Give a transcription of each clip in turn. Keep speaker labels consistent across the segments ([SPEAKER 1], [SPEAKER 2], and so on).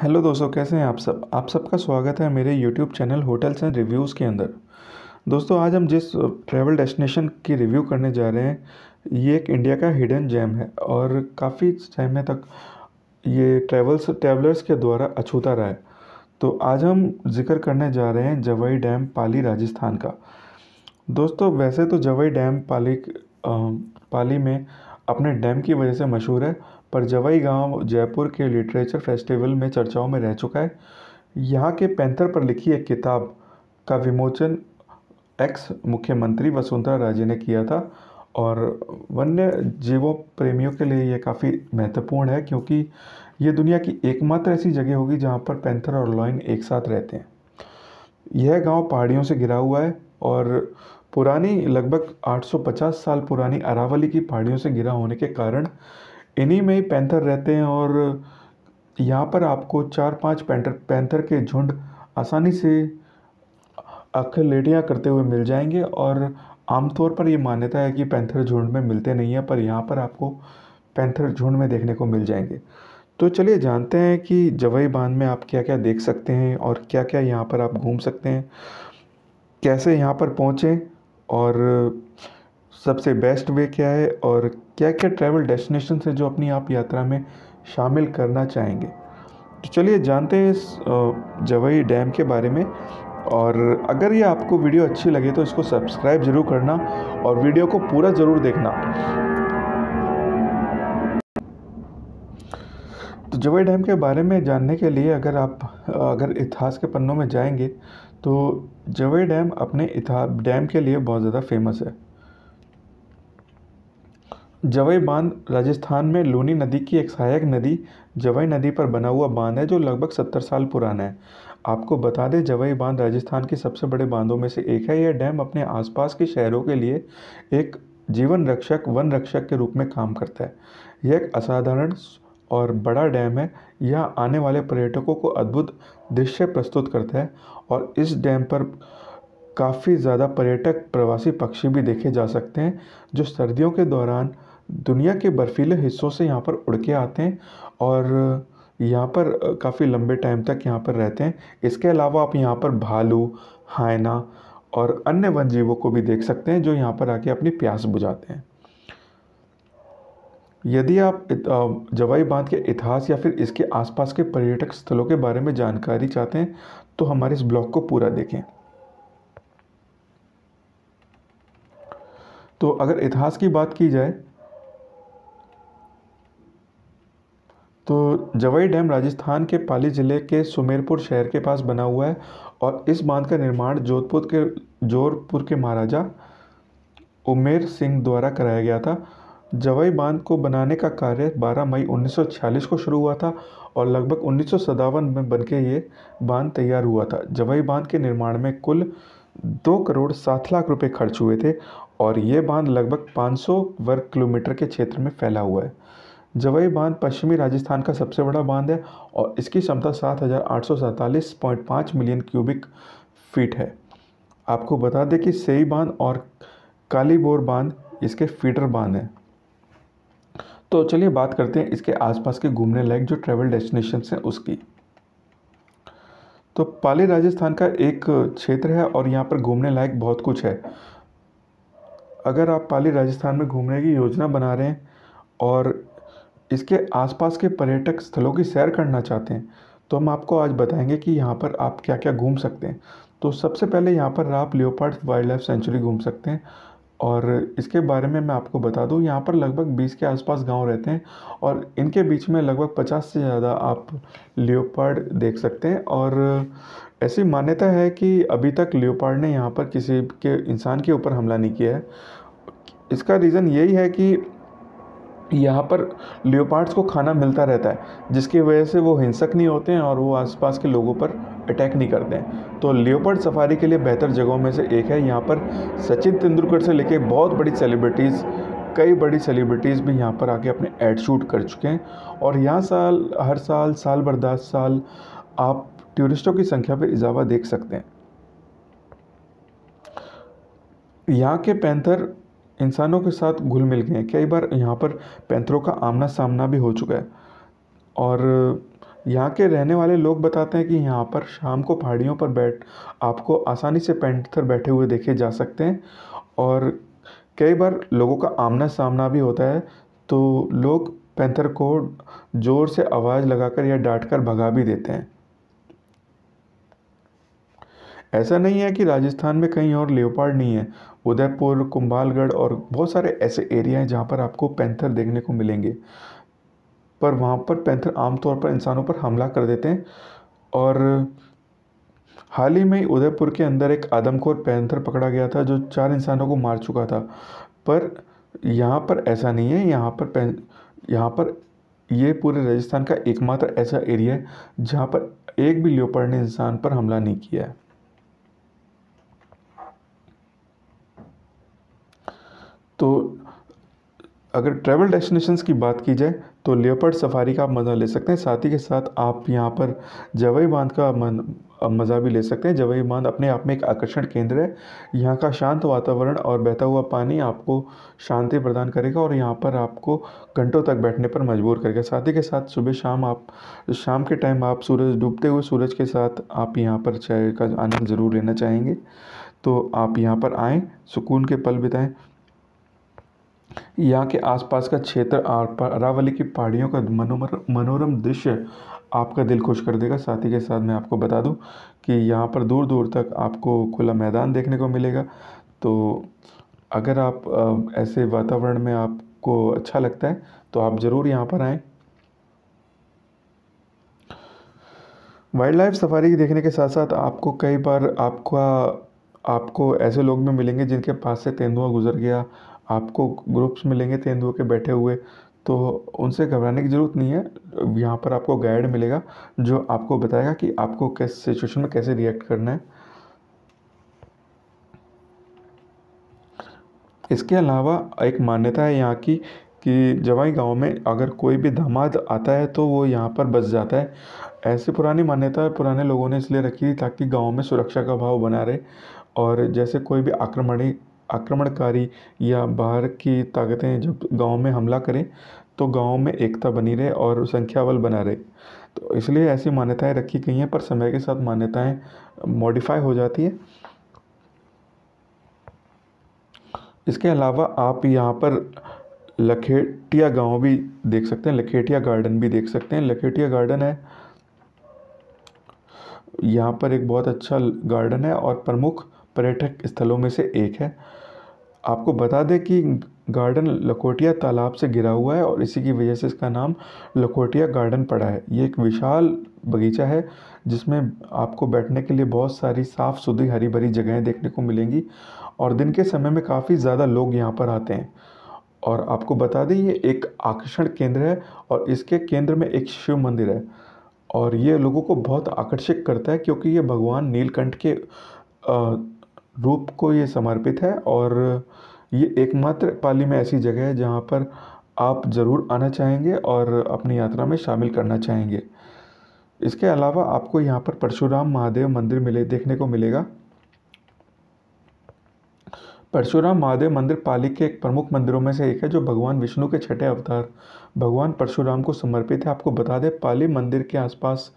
[SPEAKER 1] hello दोस्तों कैसे हैं आप सब आप सबका स्वागत है मेरे YouTube channel hotels and reviews के अंदर दोस्तों आज हम जिस ट्रैवल डेस्टिनेशन की रिव्यू करने जा रहे हैं ये एक इंडिया का हिडन जैम है और काफ़ी समय तक ये ट्रैवल्स ट्रैवलर्स के द्वारा अछूता रहा है तो आज हम जिक्र करने जा रहे हैं जवई डैम पाली राजस्थान का दोस्तों वैसे तो जवई डैम पाली पाली में अपने डैम की वजह से मशहूर है पर जवाई गांव जयपुर के लिटरेचर फेस्टिवल में चर्चाओं में रह चुका है यहाँ के पैंथर पर लिखी एक किताब का विमोचन एक्स मुख्यमंत्री वसुंधरा राजे ने किया था और वन्य जीवों प्रेमियों के लिए ये काफ़ी महत्वपूर्ण है क्योंकि ये दुनिया की एकमात्र ऐसी जगह होगी जहाँ पर पैंथर और लॉइन एक साथ रहते हैं यह गांव पहाड़ियों से घिरा हुआ है और पुरानी लगभग 850 साल पुरानी अरावली की पहाड़ियों से गिरा होने के कारण इन्हीं में ही पैंथर रहते हैं और यहाँ पर आपको चार पांच पैंथर पैंथर के झुंड आसानी से अखिलेटियाँ करते हुए मिल जाएंगे और आमतौर पर ये मान्यता है कि पैंथर झुंड में मिलते नहीं हैं पर यहाँ पर आपको पैंथर झुंड में देखने को मिल जाएंगे तो चलिए जानते हैं कि जवई बांध में आप क्या क्या देख सकते हैं और क्या क्या यहाँ पर आप घूम सकते हैं कैसे यहाँ पर पहुँचें और सबसे बेस्ट वे क्या है और क्या क्या ट्रैवल डेस्टिनेशन है जो अपनी आप यात्रा में शामिल करना चाहेंगे तो चलिए जानते हैं इस जवई डैम के बारे में और अगर ये आपको वीडियो अच्छी लगे तो इसको सब्सक्राइब ज़रूर करना और वीडियो को पूरा ज़रूर देखना तो जवई डैम के बारे में जानने के लिए अगर आप अगर इतिहास के पन्नों में जाएंगे तो जवई डैम अपने इथाब डैम के लिए बहुत ज़्यादा फेमस है जवई बांध राजस्थान में लूनी नदी की एक सहायक नदी जवई नदी पर बना हुआ बांध है जो लगभग सत्तर साल पुराना है आपको बता दें जवई बांध राजस्थान के सबसे बड़े बांधों में से एक है यह डैम अपने आसपास के शहरों के लिए एक जीवन रक्षक वन रक्षक के रूप में काम करता है यह एक असाधारण और बड़ा डैम है यह आने वाले पर्यटकों को अद्भुत दृश्य प्रस्तुत करता है और इस डैम पर काफ़ी ज़्यादा पर्यटक प्रवासी पक्षी भी देखे जा सकते हैं जो सर्दियों के दौरान दुनिया के बर्फीले हिस्सों से यहाँ पर उड़ के आते हैं और यहाँ पर काफ़ी लंबे टाइम तक यहाँ पर रहते हैं इसके अलावा आप यहाँ पर भालू हायना और अन्य वन जीवों को भी देख सकते हैं जो यहाँ पर आके अपनी प्यास बुझाते हैं यदि आप जवाई बांध के इतिहास या फिर इसके आसपास के पर्यटक स्थलों के बारे में जानकारी चाहते हैं तो हमारे इस ब्लॉग को पूरा देखें तो अगर इतिहास की बात की जाए तो जवाई डैम राजस्थान के पाली ज़िले के सुमेरपुर शहर के पास बना हुआ है और इस बांध का निर्माण जोधपुर के जोधपुर के महाराजा उमेर सिंह द्वारा कराया गया था जवाई बांध को बनाने का कार्य 12 मई 1946 को शुरू हुआ था और लगभग उन्नीस में बनके ये बांध तैयार हुआ था जवाई बांध के निर्माण में कुल दो करोड़ सात लाख रुपए खर्च हुए थे और ये बांध लगभग 500 वर्ग किलोमीटर के क्षेत्र में फैला हुआ है जवई बांध पश्चिमी राजस्थान का सबसे बड़ा बांध है और इसकी क्षमता सात मिलियन क्यूबिक फीट है आपको बता दें कि सेई बांध और कालीबोर बांध इसके फीडर बांध हैं तो चलिए बात करते हैं इसके आसपास के घूमने लायक जो ट्रैवल डेस्टिनेशन हैं उसकी तो पाली राजस्थान का एक क्षेत्र है और यहाँ पर घूमने लायक बहुत कुछ है अगर आप पाली राजस्थान में घूमने की योजना बना रहे हैं और इसके आसपास के पर्यटक स्थलों की सैर करना चाहते हैं तो हम आपको आज बताएंगे कि यहाँ पर आप क्या क्या घूम सकते हैं तो सबसे पहले यहाँ पर आप लियोपार्ड वाइल्ड लाइफ सेंचुरी घूम सकते हैं और इसके बारे में मैं आपको बता दूं यहाँ पर लगभग 20 के आसपास गांव रहते हैं और इनके बीच में लगभग 50 से ज़्यादा आप लियोपार्ड देख सकते हैं और ऐसी मान्यता है कि अभी तक लियोपार्ड ने यहाँ पर किसी के इंसान के ऊपर हमला नहीं किया है इसका रीज़न यही है कि यहाँ पर लियोपार्ड्स को खाना मिलता रहता है जिसकी वजह से वो हिंसक नहीं होते हैं और वो आसपास के लोगों पर अटैक नहीं करते हैं तो लियोपर्ड सफारी के लिए बेहतर जगहों में से एक है यहाँ पर सचिन तेंदुलकर से लेके बहुत बड़ी सेलिब्रिटीज़ कई बड़ी सेलिब्रिटीज़ भी यहाँ पर आके अपने एड शूट कर चुके हैं और यहाँ साल हर साल साल बर्दाश्त साल आप टूरिस्टों की संख्या पर इजाफा देख सकते हैं यहाँ के पैंथर इंसानों के साथ घुल मिल गए हैं कई बार यहाँ पर पैंथरों का आमना सामना भी हो चुका है और यहाँ के रहने वाले लोग बताते हैं कि यहाँ पर शाम को पहाड़ियों पर बैठ आपको आसानी से पैंथर बैठे हुए देखे जा सकते हैं और कई बार लोगों का आमना सामना भी होता है तो लोग पैंथर को ज़ोर से आवाज़ लगाकर या डांट कर भगा भी देते हैं ऐसा नहीं है कि राजस्थान में कहीं और लेपार्ड नहीं है उदयपुर कुंभालगढ़ और बहुत सारे ऐसे एरिया हैं जहाँ पर आपको पैंथर देखने को मिलेंगे पर वहाँ पर पैंथर आमतौर पर इंसानों पर हमला कर देते हैं और हाल ही में उदयपुर के अंदर एक आदमखोर पैंथर पकड़ा गया था जो चार इंसानों को मार चुका था पर यहाँ पर ऐसा नहीं है यहाँ पर यहाँ पर ये पूरे राजस्थान का एकमात्र ऐसा एरिया है जहाँ पर एक भी लियोपर्ड ने इंसान पर हमला नहीं किया है तो अगर ट्रैवल डेस्टिनेशंस की बात की जाए तो लेपर्ड सफारी का आप मज़ा ले सकते हैं साथ ही के साथ आप यहाँ पर जवई बांध का मन मज़ा भी ले सकते हैं जवई बांध अपने आप में एक आकर्षण केंद्र है यहाँ का शांत वातावरण और बहता हुआ पानी आपको शांति प्रदान करेगा और यहाँ पर आपको घंटों तक बैठने पर मजबूर करेगा साथ ही के साथ सुबह शाम आप शाम के टाइम आप सूरज डूबते हुए सूरज के साथ आप यहाँ पर चाय का आनंद ज़रूर लेना चाहेंगे तो आप यहाँ पर आएँ सुकून के पल बिताएँ यहाँ के आसपास का क्षेत्र अरावली की पहाड़ियों का मनोरम दृश्य आपका दिल खुश कर देगा साथ ही के साथ मैं आपको बता दूं कि यहाँ पर दूर दूर तक आपको खुला मैदान देखने को मिलेगा तो अगर आप ऐसे वातावरण में आपको अच्छा लगता है तो आप ज़रूर यहाँ पर आएँ वाइल्ड लाइफ सफारी देखने के साथ साथ आपको कई बार आपका आपको ऐसे लोग भी मिलेंगे जिनके पास से तेंदुआ गुजर गया आपको ग्रुप्स मिलेंगे तेंदुओं के बैठे हुए तो उनसे घबराने की ज़रूरत नहीं है यहाँ पर आपको गाइड मिलेगा जो आपको बताएगा कि आपको किस सिचुएशन में कैसे रिएक्ट करना है इसके अलावा एक मान्यता है यहाँ की कि जवाई गांव में अगर कोई भी दामाद आता है तो वो यहाँ पर बस जाता है ऐसी पुरानी मान्यता पुराने लोगों ने इसलिए रखी थी ताकि गांव में सुरक्षा का भाव बना रहे और जैसे कोई भी आक्रमणी आक्रमणकारी या बाहर की ताकतें जब गांव में हमला करें तो गांव में एकता बनी रहे और संख्या बल बना रहे तो इसलिए ऐसी मान्यताएं रखी गई हैं पर समय के साथ मान्यताएं मॉडिफाई हो जाती है इसके अलावा आप यहाँ पर लखेटिया गांव भी देख सकते हैं लखेटिया गार्डन भी देख सकते हैं लखेटिया गार्डन है यहाँ पर एक बहुत अच्छा गार्डन है और प्रमुख पर्यटक स्थलों में से एक है आपको बता दें कि गार्डन लकोटिया तालाब से घिरा हुआ है और इसी की वजह से इसका नाम लकोटिया गार्डन पड़ा है ये एक विशाल बगीचा है जिसमें आपको बैठने के लिए बहुत सारी साफ़ सुथरी हरी भरी जगहें देखने को मिलेंगी और दिन के समय में काफ़ी ज़्यादा लोग यहाँ पर आते हैं और आपको बता दें ये एक आकर्षण केंद्र है और इसके केंद्र में एक शिव मंदिर है और ये लोगों को बहुत आकर्षित करता है क्योंकि ये भगवान नीलकंठ के आ, रूप को ये समर्पित है और ये एकमात्र पाली में ऐसी जगह है जहाँ पर आप ज़रूर आना चाहेंगे और अपनी यात्रा में शामिल करना चाहेंगे इसके अलावा आपको यहाँ पर परशुराम महादेव मंदिर मिले देखने को मिलेगा परशुराम महादेव मंदिर पाली के एक प्रमुख मंदिरों में से एक है जो भगवान विष्णु के छठे अवतार भगवान परशुराम को समर्पित है आपको बता दें पाली मंदिर के आसपास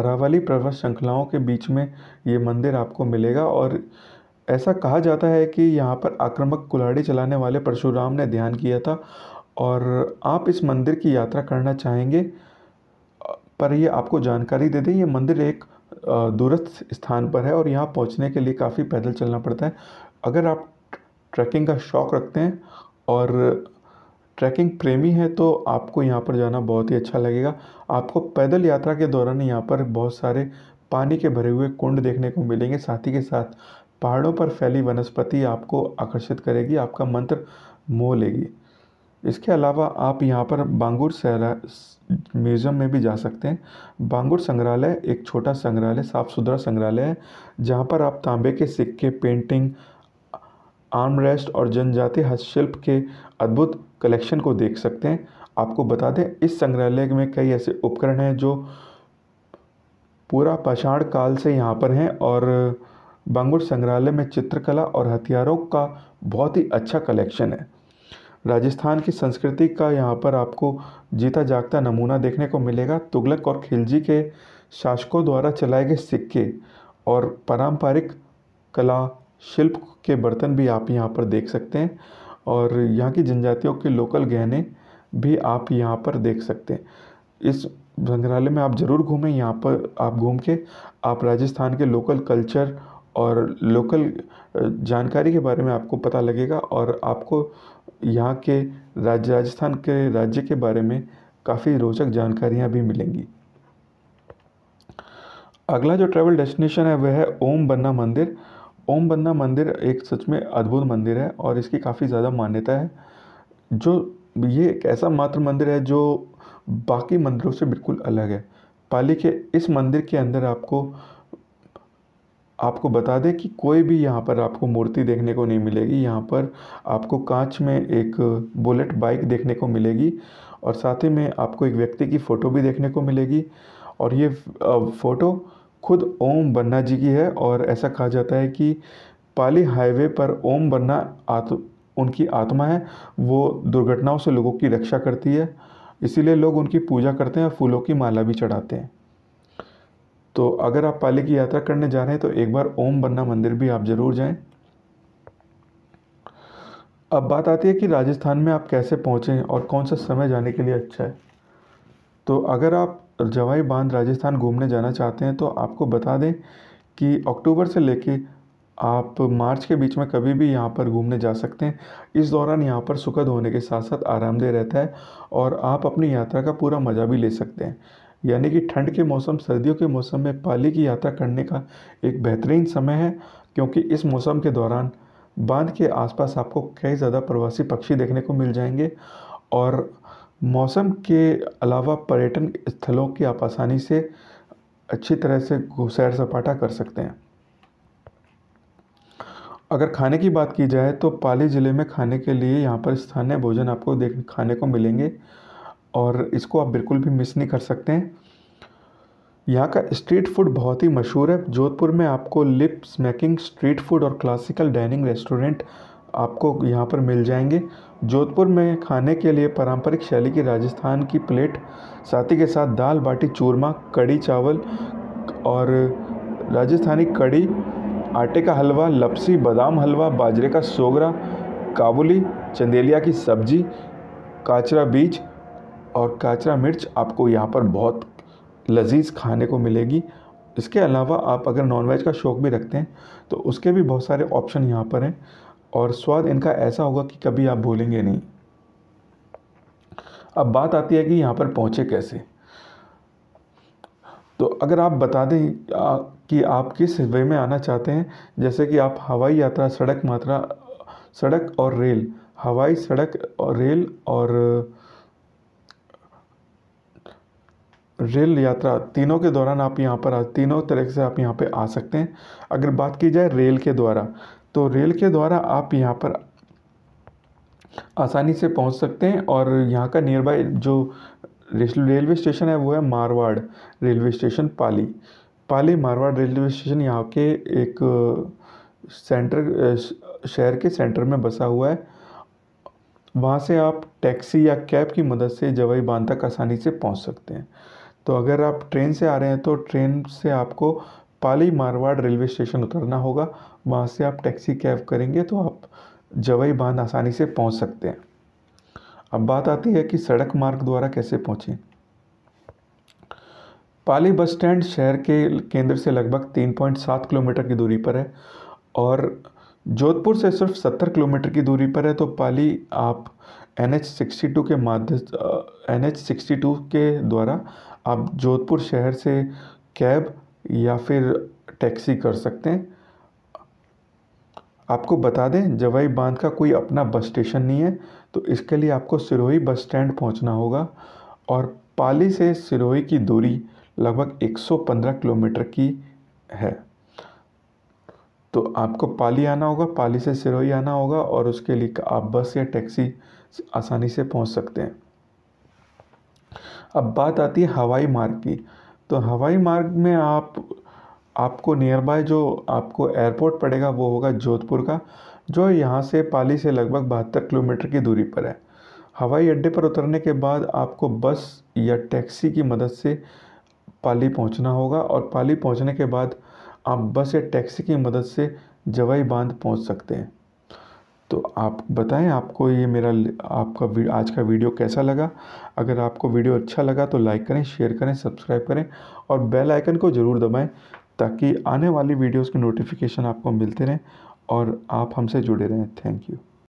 [SPEAKER 1] अरावली पर्वत श्रृंखलाओं के बीच में ये मंदिर आपको मिलेगा और ऐसा कहा जाता है कि यहाँ पर आक्रामक कुल्हाड़ी चलाने वाले परशुराम ने ध्यान किया था और आप इस मंदिर की यात्रा करना चाहेंगे पर ये आपको जानकारी दे दें ये मंदिर एक दूरस्थ स्थान पर है और यहाँ पहुँचने के लिए काफ़ी पैदल चलना पड़ता है अगर आप ट्रैकिंग का शौक़ रखते हैं और ट्रैकिंग प्रेमी हैं तो आपको यहाँ पर जाना बहुत ही अच्छा लगेगा आपको पैदल यात्रा के दौरान यहाँ पर बहुत सारे पानी के भरे हुए कुंड देखने को मिलेंगे साथ ही के साथ पहाड़ों पर फैली वनस्पति आपको आकर्षित करेगी आपका मंत्र मोह लेगी इसके अलावा आप यहाँ पर बांगुर म्यूज़ियम में भी जा सकते हैं बांगुर संग्रहालय एक छोटा संग्रहालय साफ सुथरा संग्रहालय है जहाँ पर आप तांबे के सिक्के पेंटिंग आर्म रेस्ट और जनजातीय हस्तशिल्प के अद्भुत कलेक्शन को देख सकते हैं आपको बता दें इस संग्रहालय में कई ऐसे उपकरण हैं जो पूरा पाषाण काल से यहाँ पर हैं और बांगुर संग्रहालय में चित्रकला और हथियारों का बहुत ही अच्छा कलेक्शन है राजस्थान की संस्कृति का यहाँ पर आपको जीता जागता नमूना देखने को मिलेगा तुगलक और खिलजी के शासकों द्वारा चलाए गए सिक्के और पारंपरिक कला शिल्प के बर्तन भी आप यहाँ पर देख सकते हैं और यहाँ की जनजातियों के लोकल गहने भी आप यहाँ पर देख सकते हैं इस संग्रहालय में आप ज़रूर घूमें यहाँ पर आप घूम के आप राजस्थान के लोकल कल्चर और लोकल जानकारी के बारे में आपको पता लगेगा और आपको यहाँ के राज्य राजस्थान के राज्य के बारे में काफ़ी रोचक जानकारियाँ भी मिलेंगी अगला जो ट्रैवल डेस्टिनेशन है वह है ओम बन्ना मंदिर ओम बन्ना मंदिर एक सच में अद्भुत मंदिर है और इसकी काफ़ी ज़्यादा मान्यता है जो ये एक ऐसा मात्र मंदिर है जो बाकी मंदिरों से बिल्कुल अलग है पाली के इस मंदिर के अंदर आपको आपको बता दें कि कोई भी यहाँ पर आपको मूर्ति देखने को नहीं मिलेगी यहाँ पर आपको कांच में एक बुलेट बाइक देखने को मिलेगी और साथ ही में आपको एक व्यक्ति की फ़ोटो भी देखने को मिलेगी और ये फ़ोटो खुद ओम बन्ना जी की है और ऐसा कहा जाता है कि पाली हाईवे पर ओम बन्ना आत उनकी आत्मा है वो दुर्घटनाओं से लोगों की रक्षा करती है इसीलिए लोग उनकी पूजा करते हैं फूलों की माला भी चढ़ाते हैं तो अगर आप पाली की यात्रा करने जा रहे हैं तो एक बार ओम बन्ना मंदिर भी आप ज़रूर जाएं अब बात आती है कि राजस्थान में आप कैसे पहुँचें और कौन सा समय जाने के लिए अच्छा है तो अगर आप जवाई बांध राजस्थान घूमने जाना चाहते हैं तो आपको बता दें कि अक्टूबर से लेके आप मार्च के बीच में कभी भी यहाँ पर घूमने जा सकते हैं इस दौरान यहाँ पर सुखद होने के साथ साथ आरामदेह रहता है और आप अपनी यात्रा का पूरा मज़ा भी ले सकते हैं यानी कि ठंड के मौसम सर्दियों के मौसम में पाली की यात्रा करने का एक बेहतरीन समय है क्योंकि इस मौसम के दौरान बांध के आसपास आपको कई ज़्यादा प्रवासी पक्षी देखने को मिल जाएंगे और मौसम के अलावा पर्यटन स्थलों की आप आसानी से अच्छी तरह से सैर सपाटा कर सकते हैं अगर खाने की बात की जाए तो पाली ज़िले में खाने के लिए यहाँ पर स्थानीय भोजन आपको देख खाने को मिलेंगे और इसको आप बिल्कुल भी मिस नहीं कर सकते हैं यहाँ का स्ट्रीट फूड बहुत ही मशहूर है जोधपुर में आपको लिप स्मैकिंग स्ट्रीट फूड और क्लासिकल डाइनिंग रेस्टोरेंट आपको यहाँ पर मिल जाएंगे जोधपुर में खाने के लिए पारंपरिक शैली की राजस्थान की प्लेट साथी के साथ दाल बाटी चूरमा कड़ी चावल और राजस्थानी कड़ी आटे का हलवा लपसी बादाम हलवा बाजरे का सोगरा काबुली चंदेलिया की सब्जी काचरा बीज और काचरा मिर्च आपको यहाँ पर बहुत लजीज खाने को मिलेगी इसके अलावा आप अगर नॉनवेज का शौक़ भी रखते हैं तो उसके भी बहुत सारे ऑप्शन यहाँ पर हैं और स्वाद इनका ऐसा होगा कि कभी आप भूलेंगे नहीं अब बात आती है कि यहाँ पर पहुँचे कैसे तो अगर आप बता दें कि आप किस वे में आना चाहते हैं जैसे कि आप हवाई यात्रा सड़क मात्रा सड़क और रेल हवाई सड़क और रेल और रेल यात्रा तीनों के दौरान आप यहाँ पर तीनों तरह से आप यहाँ पर आ सकते हैं अगर बात की जाए रेल के द्वारा तो रेल के द्वारा आप यहाँ पर आसानी से पहुँच सकते हैं और यहाँ का नियर बाई जो रेलवे स्टेशन है वो है Marwar railway station Pali Pali Marwar railway station यहाँ के एक सेंटर शहर के सेंटर में बसा हुआ है वहाँ से आप टैक्सी या कैब की मदद से जवाई बांध तक आसानी से पहुँच सकते हैं तो अगर आप ट्रेन से आ रहे हैं तो ट्रेन से आपको पाली मारवाड़ रेलवे स्टेशन उतरना होगा वहाँ से आप टैक्सी कैब करेंगे तो आप जवई बांध आसानी से पहुँच सकते हैं अब बात आती है कि सड़क मार्ग द्वारा कैसे पहुँचें पाली बस स्टैंड शहर के केंद्र से लगभग 3.7 किलोमीटर की दूरी पर है और जोधपुर से सिर्फ 70 किलोमीटर की दूरी पर है तो पाली आप एन एच के माध्यम एन एच के द्वारा आप जोधपुर शहर से कैब या फिर टैक्सी कर सकते हैं आपको बता दें जवाई बांध का कोई अपना बस स्टेशन नहीं है तो इसके लिए आपको सिरोही बस स्टैंड पहुंचना होगा और पाली से सिरोही की दूरी लगभग 115 किलोमीटर की है तो आपको पाली आना होगा पाली से सिरोही आना होगा और उसके लिए आप बस या टैक्सी आसानी से पहुंच सकते हैं अब बात आती है हवाई मार्ग की तो हवाई मार्ग में आप आपको नियर बाय जो आपको एयरपोर्ट पड़ेगा वो होगा जोधपुर का जो यहाँ से पाली से लगभग बहत्तर किलोमीटर की दूरी पर है हवाई अड्डे पर उतरने के बाद आपको बस या टैक्सी की मदद से पाली पहुँचना होगा और पाली पहुँचने के बाद आप बस या टैक्सी की मदद से जवाई बांध पहुँच सकते हैं तो आप बताएं आपको ये मेरा आपका आज का वीडियो कैसा लगा अगर आपको वीडियो अच्छा लगा तो लाइक करें शेयर करें सब्सक्राइब करें और बेल आइकन को ज़रूर दबाएं ताकि आने वाली वीडियोस की नोटिफिकेशन आपको मिलते रहें और आप हमसे जुड़े रहें थैंक यू